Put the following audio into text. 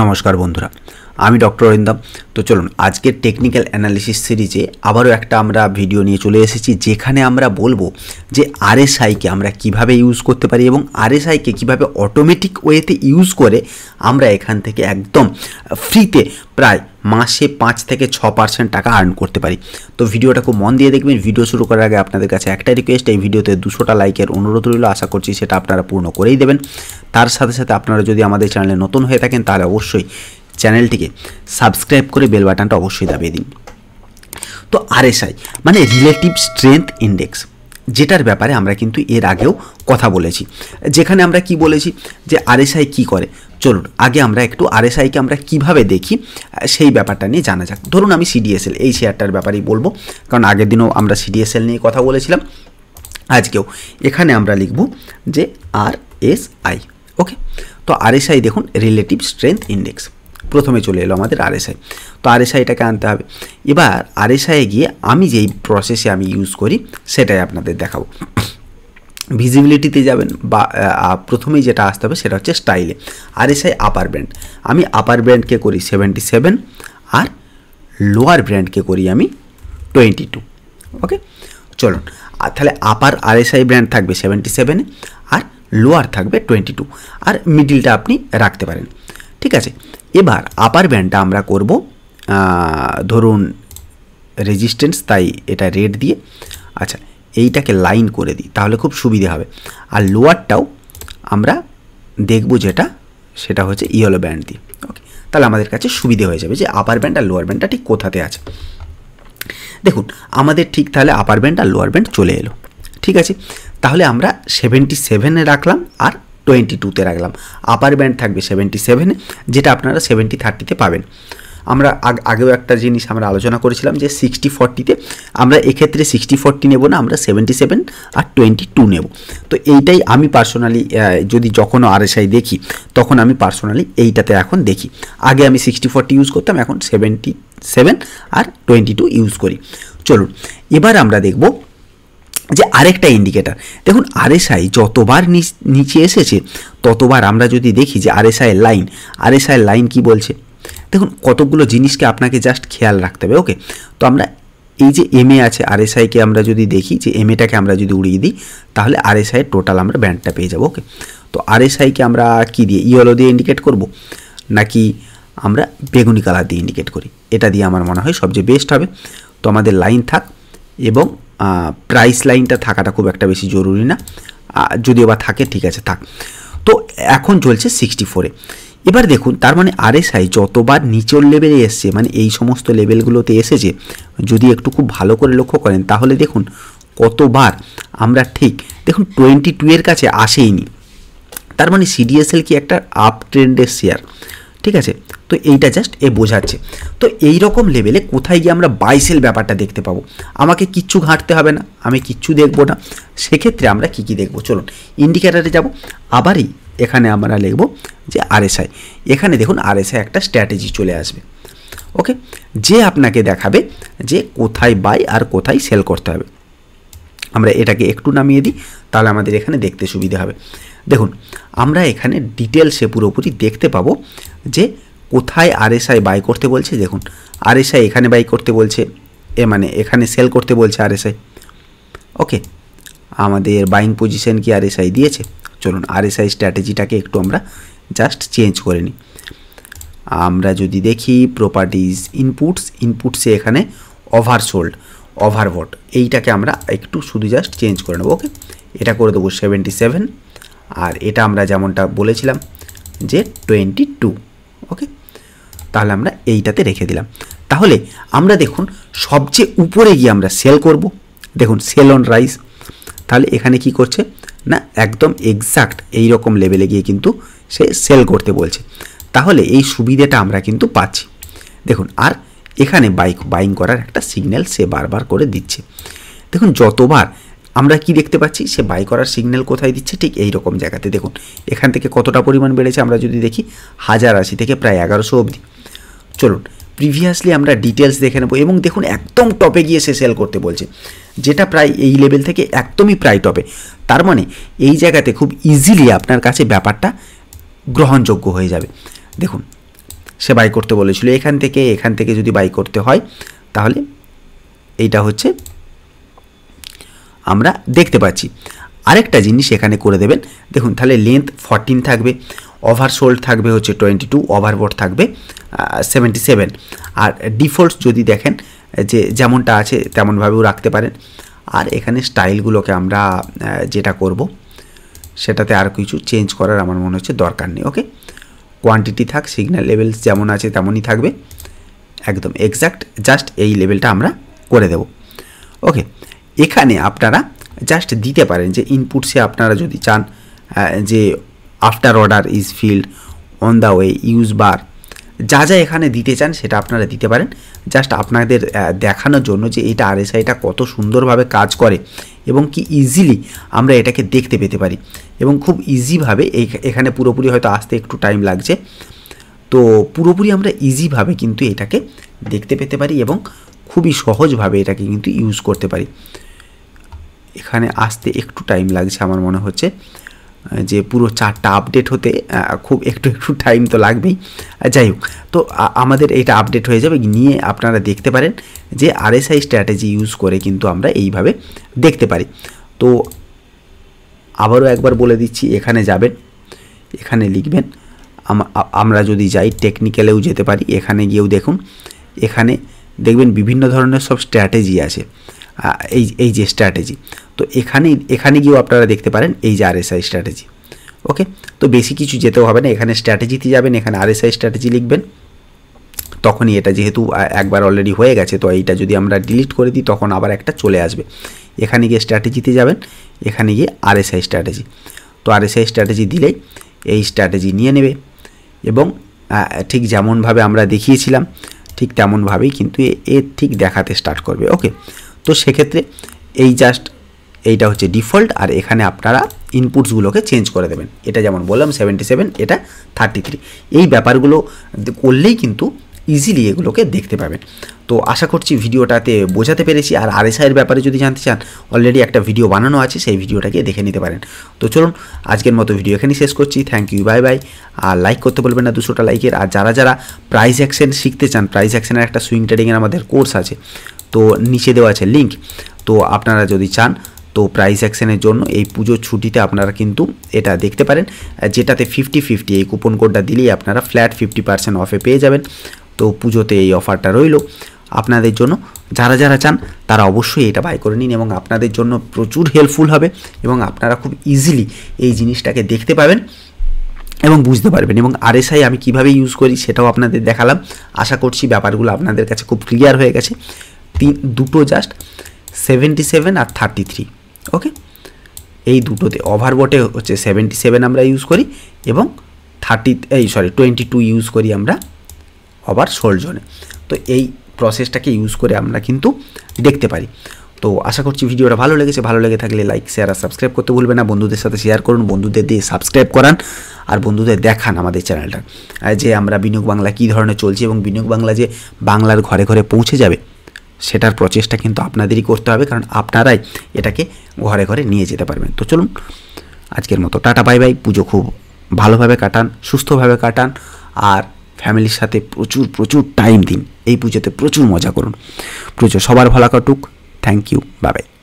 নমস্কার বন্ধুরা আমি ডক্টর অরিন্দম তো চলুন আজকের টেকনিক্যাল অ্যানালিসিস সিরিজে আবারও একটা আমরা ভিডিও নিয়ে চলে এসেছি যেখানে আমরা বলবো যে আরএসআইকে আমরা কিভাবে ইউজ করতে পারি এবং আরএসআইকে কিভাবে অটোমেটিক ওয়েতে ইউজ করে আমরা এখান থেকে একদম ফ্রিতে প্রায় মাসে পাঁচ থেকে ছ পার্সেন্ট টাকা আর্ন করতে পারি তো ভিডিওটা খুব মন দিয়ে দেখবেন ভিডিও শুরু করার আগে আপনাদের কাছে একটাই রিকোয়েস্ট এই ভিডিওতে দুশোটা লাইকের অনুরোধ রইল আশা করছি সেটা আপনারা পূর্ণ করেই দেবেন তার সাথে সাথে আপনারা যদি আমাদের চ্যানেলে নতুন হয়ে থাকেন তাহলে অবশ্যই চ্যানেলটিকে সাবস্ক্রাইব করে বেল বাটনটা অবশ্যই দাবিয়ে দিন তো আরএসআই মানে রিলেটিভ স্ট্রেংথ ইন্ডেক্স যেটার ব্যাপারে আমরা কিন্তু এর আগেও কথা বলেছি যেখানে আমরা কি বলেছি যে আরএসআই কি করে চলুন আগে আমরা একটু আরএসআইকে আমরা কিভাবে দেখি সেই ব্যাপারটা নিয়ে জানা যাক ধরুন আমি সিডিএসএল এই শেয়ারটার ব্যাপারেই বলবো কারণ আগের দিনও আমরা সিডিএসএল নিয়ে কথা বলেছিলাম আজকেও এখানে আমরা লিখব যে আর এস আই ওকে তো আরএসআই দেখুন রিলেটিভ স্ট্রেংথ ইন্ডেক্স প্রথমে চলে এলো আমাদের আরএসআই তো আরএসআইটাকে আনতে হবে এবার আরএসআইয়ে গিয়ে আমি যেই প্রসেসে আমি ইউজ করি সেটাই আপনাদের দেখাবো ভিজিবিলিটিতে যাবেন বা প্রথমেই যেটা আসতে হবে সেটা হচ্ছে স্টাইলে আর এসে আপার ব্র্যান্ড আমি আপার ব্র্যান্ডকে করি সেভেন্টি সেভেন আর লোয়ার ব্র্যান্ডকে করি আমি টোয়েন্টি টু ওকে চলুন আর তাহলে আপার আর এসআই ব্র্যান্ড থাকবে সেভেন্টি সেভেনে আর লোয়ার থাকবে টোয়েন্টি টু আর মিডিলটা আপনি রাখতে পারেন ঠিক আছে এবার আপার ব্র্যান্ডটা আমরা করব ধরুন রেজিস্ট্যান্স তাই এটা রেড দিয়ে আচ্ছা এইটাকে লাইন করে দিই তাহলে খুব সুবিধে হবে আর লোয়ারটাও আমরা দেখব যেটা সেটা হচ্ছে ইয়েলো ব্যান্ড দিয়ে ওকে তাহলে আমাদের কাছে সুবিধে হয়ে যাবে যে আপার ব্যান্ড আর লোয়ার ব্যান্ডটা ঠিক কোথাতে আছে দেখুন আমাদের ঠিক তাহলে আপার ব্যান্ড আর লোয়ার ব্যান্ড চলে এলো ঠিক আছে তাহলে আমরা সেভেন্টি সেভেনে রাখলাম আর টোয়েন্টি টুতে রাখলাম আপার ব্যান্ড থাকবে সেভেন্টি সেভেনে যেটা আপনারা সেভেন্টি থার্টিতে পাবেন আমরা আগেও একটা জিনিস আমরা আলোচনা করেছিলাম যে সিক্সটি ফর্টিতে আমরা এক্ষেত্রে সিক্সটি ফর্টি নেব না আমরা সেভেন্টি সেভেন আর টোয়েন্টি টু নেব তো এইটাই আমি পার্সোনালি যদি যখনও আরএসআই দেখি তখন আমি পার্সোনালি এইটাতে এখন দেখি আগে আমি সিক্সটি ফর্টি ইউজ করতাম এখন সেভেন্টি সেভেন আর টোয়েন্টি টু ইউজ করি চলুন এবার আমরা দেখব যে আরেকটা ইন্ডিকেটার দেখুন আরএসআই যতবার নিচে এসেছে ততবার আমরা যদি দেখি যে আরএসআই লাইন আরএসআই লাইন কি বলছে দেখুন কতগুলো জিনিসকে আপনাকে জাস্ট খেয়াল রাখতে হবে ওকে তো আমরা এই যে এম এ আছে আর এসআইকে আমরা যদি দেখি যে এম এটাকে আমরা যদি উড়িয়ে দিই তাহলে আর আরএসআইয়ের টোটাল আমরা ব্যান্ডটা পেয়ে যাবো ওকে তো আর এসআইকে আমরা কি দিয়ে ইয়েলো e দিয়ে ইন্ডিকেট করব নাকি আমরা বেগুনি কালার দিয়ে ইন্ডিকেট করি এটা দিয়ে আমার মনে হয় সবচেয়ে বেস্ট হবে তো আমাদের লাইন থাক এবং প্রাইস লাইনটা থাকাটা খুব একটা বেশি জরুরি না যদি বা থাকে ঠিক আছে থাক তো এখন চলছে সিক্সটি ফোরে এবার দেখুন তার মানে আরএসআই যতবার নিচের লেভেলে এসছে মানে এই সমস্ত লেভেলগুলোতে এসেছে যদি একটু খুব ভালো করে লক্ষ্য করেন তাহলে দেখুন কতবার আমরা ঠিক দেখুন টোয়েন্টি টু এর কাছে আসেইনি তার মানে সিডিএসএল কি একটা আপ ট্রেন্ডের শেয়ার ঠিক আছে তো এইটা জাস্ট এ বোঝাচ্ছে তো এই রকম লেভেলে কোথায় গিয়ে আমরা বাইসেল ব্যাপারটা দেখতে পাবো আমাকে কিচ্ছু ঘাঁটতে হবে না আমি কিচ্ছু দেখবো না সেক্ষেত্রে আমরা কি কি দেখবো চলুন ইন্ডিকেটারে যাব আবারই এখানে আমরা লিখব যে আরএসআই এখানে দেখুন আরএসআই একটা স্ট্র্যাটেজি চলে আসবে ওকে যে আপনাকে দেখাবে যে কোথায় বাই আর কোথায় সেল করতে হবে আমরা এটাকে একটু নামিয়ে দিই তাহলে আমাদের এখানে দেখতে সুবিধা হবে দেখুন আমরা এখানে ডিটেলসে পুরোপুরি দেখতে পাবো যে কোথায় আরএসআই বাই করতে বলছে দেখুন আরএসআই এখানে বাই করতে বলছে এ মানে এখানে সেল করতে বলছে আরএসআই ওকে আমাদের বাইং পজিশন কি আরএসআই দিয়েছে চলুন আরএসআই স্ট্র্যাটেজিটাকে একটু আমরা জাস্ট চেঞ্জ করে নিই আমরা যদি দেখি প্রপার্টিজ ইনপুটস ইনপুটসে এখানে ওভারসোল্ড ওভারভোট এইটাকে আমরা একটু শুধু জাস্ট চেঞ্জ করে নেবো ওকে এটা করে দেবো সেভেন্টি সেভেন আর এটা আমরা যেমনটা বলেছিলাম যে টোয়েন্টি টু ওকে তাহলে আমরা এইটাতে রেখে দিলাম তাহলে আমরা দেখুন সবচেয়ে উপরে গিয়ে আমরা সেল করব দেখুন সেল অন রাইস তাহলে এখানে কি করছে না একদম এক্সাক্ট এই রকম লেভেলে গিয়ে কিন্তু সে সেল করতে বলছে তাহলে এই সুবিধেটা আমরা কিন্তু পাচ্ছি দেখুন আর এখানে বাইক বাইং করার একটা সিগন্যাল সে বারবার করে দিচ্ছে দেখুন যতবার আমরা কি দেখতে পাচ্ছি সে বাই করার সিগন্যাল কোথায় দিচ্ছে ঠিক এই রকম জায়গাতে দেখুন এখান থেকে কতটা পরিমাণ বেড়েছে আমরা যদি দেখি হাজার আশি থেকে প্রায় এগারোশো অবধি চলুন প্রিভিয়াসলি আমরা ডিটেলস দেখে নেবো এবং দেখুন একদম টপে গিয়ে সে সেল করতে বলছে যেটা প্রায় এই লেভেল থেকে একদমই প্রায় টপে তার মানে এই জায়গাতে খুব ইজিলি আপনার কাছে ব্যাপারটা গ্রহণযোগ্য হয়ে যাবে দেখুন সে বাই করতে বলেছিল এখান থেকে এখান থেকে যদি বাই করতে হয় তাহলে এইটা হচ্ছে আমরা দেখতে পাচ্ছি আরেকটা জিনিস এখানে করে দেবেন দেখুন তাহলে লেন্থ ফরটিন থাকবে ওভারশোল্ড থাকবে হচ্ছে টোয়েন্টি টু ওভারবোর্ড থাকবে সেভেন্টি সেভেন আর ডিফল্টস যদি দেখেন যে যেমনটা আছে তেমনভাবেও রাখতে পারেন আর এখানে স্টাইলগুলোকে আমরা যেটা করব সেটাতে আর কিছু চেঞ্জ করার আমার মনে হচ্ছে দরকার নেই ওকে কোয়ান্টিটি থাক সিগন্যাল লেভেলস যেমন আছে তেমনই থাকবে একদম এক্স্যাক্ট জাস্ট এই লেভেলটা আমরা করে দেব ওকে এখানে আপনারা জাস্ট দিতে পারেন যে ইনপুটসে আপনারা যদি চান যে after order is filled on the way use বার যা যা এখানে দিতে চান সেটা আপনারা দিতে পারেন জাস্ট আপনাদের দেখানোর জন্য যে এটা আরএসআইটা কত সুন্দরভাবে কাজ করে এবং কি ইজিলি আমরা এটাকে দেখতে পেতে পারি এবং খুব ইজিভাবে এখানে পুরোপুরি হয়তো আসতে একটু টাইম লাগছে তো পুরোপুরি আমরা ইজিভাবে কিন্তু এটাকে দেখতে পেতে পারি এবং খুবই সহজভাবে এটাকে কিন্তু ইউজ করতে পারি এখানে আসতে একটু টাইম লাগছে আমার মনে হচ্ছে যে পুরো চারটা আপডেট হতে খুব একটু একটু টাইম তো লাগবেই যাই হোক তো আমাদের এটা আপডেট হয়ে যাবে নিয়ে আপনারা দেখতে পারেন যে আরএসআই স্ট্র্যাটেজি ইউজ করে কিন্তু আমরা এইভাবে দেখতে পারি তো আবারও একবার বলে দিচ্ছি এখানে যাবেন এখানে লিখবেন আমরা যদি যাই টেকনিক্যালেও যেতে পারি এখানে গিয়েও দেখুন এখানে দেখবেন বিভিন্ন ধরনের সব স্ট্র্যাটেজি আছে এই এই যে স্ট্র্যাটেজি তো এখানে এখানে গিয়েও আপনারা দেখতে পারেন এই যে আরএসআই স্ট্র্যাটেজি ওকে তো বেশি কিছু যেতেও হবে না এখানে স্ট্র্যাটেজিতে যাবেন এখানে আরএসআই স্ট্র্যাটেজি লিখবেন তখনই এটা যেহেতু একবার অলরেডি হয়ে গেছে তো এইটা যদি আমরা ডিলিট করে দিই তখন আবার একটা চলে আসবে এখানে গিয়ে স্ট্র্যাটেজিতে যাবেন এখানে গিয়ে আরএসআই স্ট্র্যাটেজি তো আরএসআই স্ট্র্যাটেজি দিলেই এই স্ট্র্যাটেজি নিয়ে নেবে এবং ঠিক যেমনভাবে আমরা দেখিয়েছিলাম ঠিক তেমনভাবেই কিন্তু এ ঠিক দেখাতে স্টার্ট করবে ওকে তো সেক্ষেত্রে এই জাস্ট এইটা হচ্ছে ডিফল্ট আর এখানে আপনারা ইনপুটসগুলোকে চেঞ্জ করে দেবেন এটা যেমন বললাম সেভেন্টি সেভেন এটা থার্টি থ্রি এই ব্যাপারগুলো করলেই কিন্তু ইজিলি এগুলোকে দেখতে পাবেন তো আশা করছি ভিডিওটাতে বোঝাতে পেরেছি আর আরএসআইয়ের ব্যাপারে যদি জানতে চান অলরেডি একটা ভিডিও বানানো আছে সেই ভিডিওটাকে দেখে নিতে পারেন তো চলুন আজকের মতো ভিডিও এখানেই শেষ করছি থ্যাংক ইউ বাই বাই আর লাইক করতে বলবেন না দুশোটা লাইকের আর যারা যারা প্রাইজ অ্যাকশন শিখতে চান প্রাইজ অ্যাকশনের একটা সুইং ট্রেডিংয়ের আমাদের কোর্স আছে তো নিচে দেওয়া আছে লিঙ্ক তো আপনারা যদি চান তো প্রাইস অ্যাকশানের জন্য এই পুজোর ছুটিতে আপনারা কিন্তু এটা দেখতে পারেন যেটাতে ফিফটি ফিফটি এই কুপন কোডটা দিলেই আপনারা ফ্ল্যাট ফিফটি পার্সেন্ট অফে পেয়ে যাবেন তো পুজোতে এই অফারটা রইল আপনাদের জন্য যারা যারা চান তারা অবশ্যই এটা বাই করে নিন এবং আপনাদের জন্য প্রচুর হেল্পফুল হবে এবং আপনারা খুব ইজিলি এই জিনিসটাকে দেখতে পাবেন এবং বুঝতে পারবেন এবং আরএসআই আমি কিভাবে ইউজ করি সেটাও আপনাদের দেখালাম আশা করছি ব্যাপারগুলো আপনাদের কাছে খুব ক্লিয়ার হয়ে গেছে তিন দুটো জাস্ট সেভেন্টি সেভেন আর থার্টি থ্রি ওকে এই দুটোতে ওভারবটে হচ্ছে সেভেন্টি সেভেন আমরা ইউজ করি এবং থার্টি এই সরি টোয়েন্টি টু ইউজ করি আমরা ওভার সোলজনে তো এই প্রসেসটাকে ইউজ করে আমরা কিন্তু দেখতে পারি তো আশা করছি ভিডিওটা ভালো লেগেছে ভালো লেগে থাকলে লাইক শেয়ার আর সাবস্ক্রাইব করতে ভুলবেন না বন্ধুদের সাথে শেয়ার করুন বন্ধুদের দিয়ে সাবস্ক্রাইব করান আর বন্ধুদের দেখান আমাদের চ্যানেলটা যে আমরা বিনিয়োগ বাংলা কী ধরনের চলছে এবং বিনিয়োগ বাংলা যে বাংলার ঘরে ঘরে পৌঁছে যাবে সেটার প্রচেষ্টা কিন্তু আপনাদেরই করতে হবে কারণ আপনারাই এটাকে ঘরে ঘরে নিয়ে যেতে পারবেন তো চলুন আজকের মতো টাটা বাই বাই পুজো খুব ভালোভাবে কাটান সুস্থভাবে কাটান আর ফ্যামিলির সাথে প্রচুর প্রচুর টাইম দিন এই পুজোতে প্রচুর মজা করুন পুজো সবার ভালো কাটুক থ্যাংক ইউ বাবাই